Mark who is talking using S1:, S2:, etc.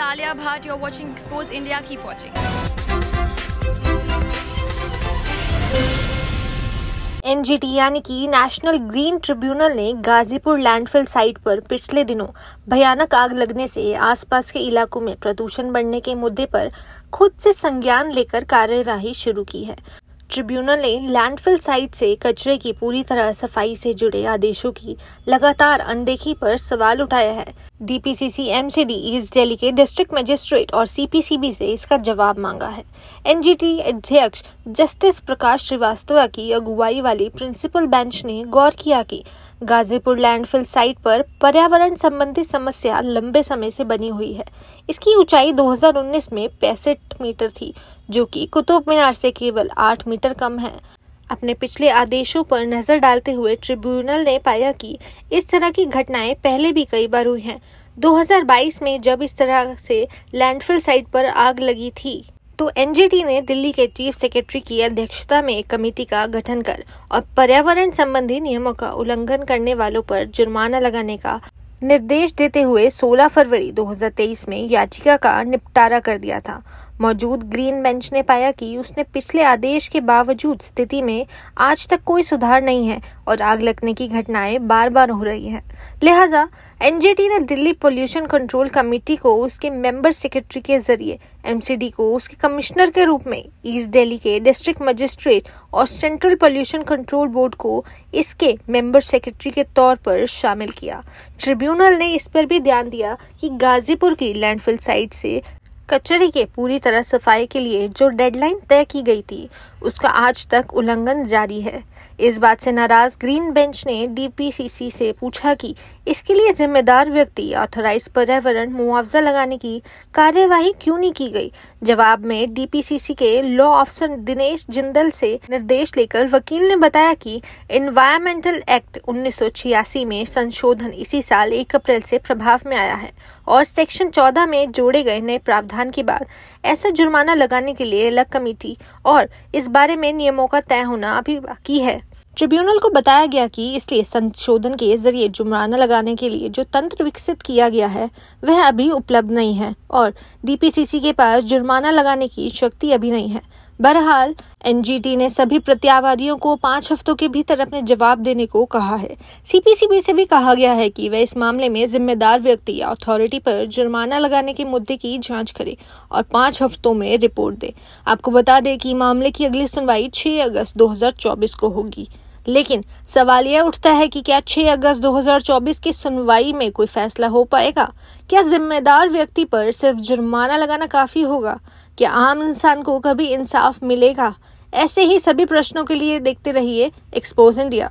S1: Alia Bhatt. You're watching Expose India. Keep watching. NGT यानी कि national green tribunal ने Ghazipur landfill site पर पिछले दिनों भयानक आग लगने से आसपास के इलाकों में प्रदूषण बढ़ने के मुद्दे पर खुद से संज्ञान लेकर कार्यवाही शुरू की है ट्रिब्यूनल ने लैंडफिल साइट से कचरे की पूरी तरह सफाई से जुड़े आदेशों की लगातार अनदेखी पर सवाल उठाया है डीपीसीसी एमसीडी ईस्ट दिल्ली के डिस्ट्रिक्ट मजिस्ट्रेट और सीपीसीबी से इसका जवाब मांगा है एनजीटी अध्यक्ष जस्टिस प्रकाश श्रीवास्तव की अगुवाई वाली प्रिंसिपल बेंच ने गौर किया कि गाजीपुर लैंडफिल साइट पर पर्यावरण संबंधी समस्या लंबे समय से बनी हुई है इसकी ऊंचाई 2019 में पैंसठ मीटर थी जो कि कुतुब मीनार से केवल आठ मीटर कम है अपने पिछले आदेशों पर नजर डालते हुए ट्रिब्यूनल ने पाया कि इस तरह की घटनाएं पहले भी कई बार हुई हैं 2022 में जब इस तरह से लैंडफिल साइट पर आग लगी थी तो एनजीटी ने दिल्ली के चीफ सेक्रेटरी की अध्यक्षता में एक कमेटी का गठन कर और पर्यावरण संबंधी नियमों का उल्लंघन करने वालों पर जुर्माना लगाने का निर्देश देते हुए 16 फरवरी 2023 में याचिका का निपटारा कर दिया था मौजूद ग्रीन बेंच ने पाया कि उसने पिछले आदेश के बावजूद स्थिति में आज तक कोई सुधार नहीं है और आग लगने की घटनाएं बार बार हो रही हैं लिहाजा एनजीटी ने दिल्ली पोल्यूशन कंट्रोल कमेटी को उसके मेंबर सेक्रेटरी के जरिए एमसीडी को उसके कमिश्नर के रूप में ईस्ट दिल्ली के डिस्ट्रिक्ट मजिस्ट्रेट और सेंट्रल पोल्यूशन कंट्रोल बोर्ड को इसके मेंबर सेक्रेटरी के तौर पर शामिल किया ट्रिब्यूनल ने इस पर भी ध्यान दिया कि गाजीपुर की लैंडफिल साइट से कचरे के पूरी तरह सफाई के लिए जो डेडलाइन तय की गई थी उसका आज तक उल्लंघन जारी है इस बात से नाराज ग्रीन बेंच ने डीपीसीसी से पूछा कि इसके लिए जिम्मेदार व्यक्ति ऑथोराइज पर्यावरण मुआवजा लगाने की कार्यवाही क्यों नहीं की गई जवाब में डीपीसीसी के लॉ ऑफिसर दिनेश जिंदल से निर्देश लेकर वकील ने बताया कि इन्वायरमेंटल एक्ट उन्नीस में संशोधन इसी साल एक अप्रैल से प्रभाव में आया है और सेक्शन चौदह में जोड़े गए नए प्रावधान प्रावधान के बाद ऐसा जुर्माना लगाने के लिए अलग कमेटी और इस बारे में नियमों का तय होना अभी बाकी है ट्रिब्यूनल को बताया गया कि इसलिए संशोधन के जरिए जुर्माना लगाने के लिए जो तंत्र विकसित किया गया है वह अभी उपलब्ध नहीं है और डीपीसीसी के पास जुर्माना लगाने की शक्ति अभी नहीं है बहरहाल एनजीटी ने सभी प्रत्यावादियों को पांच हफ्तों के भीतर अपने जवाब देने को कहा है सीपीसीबी से भी कहा गया है कि वह इस मामले में जिम्मेदार व्यक्ति या अथॉरिटी पर जुर्माना लगाने के मुद्दे की जांच करे और पांच हफ्तों में रिपोर्ट दे आपको बता दें कि मामले की अगली सुनवाई 6 अगस्त 2024 को होगी लेकिन सवाल यह उठता है कि क्या 6 अगस्त 2024 की सुनवाई में कोई फैसला हो पाएगा क्या जिम्मेदार व्यक्ति पर सिर्फ जुर्माना लगाना काफी होगा क्या आम इंसान को कभी इंसाफ मिलेगा ऐसे ही सभी प्रश्नों के लिए देखते रहिए एक्सपोज इंडिया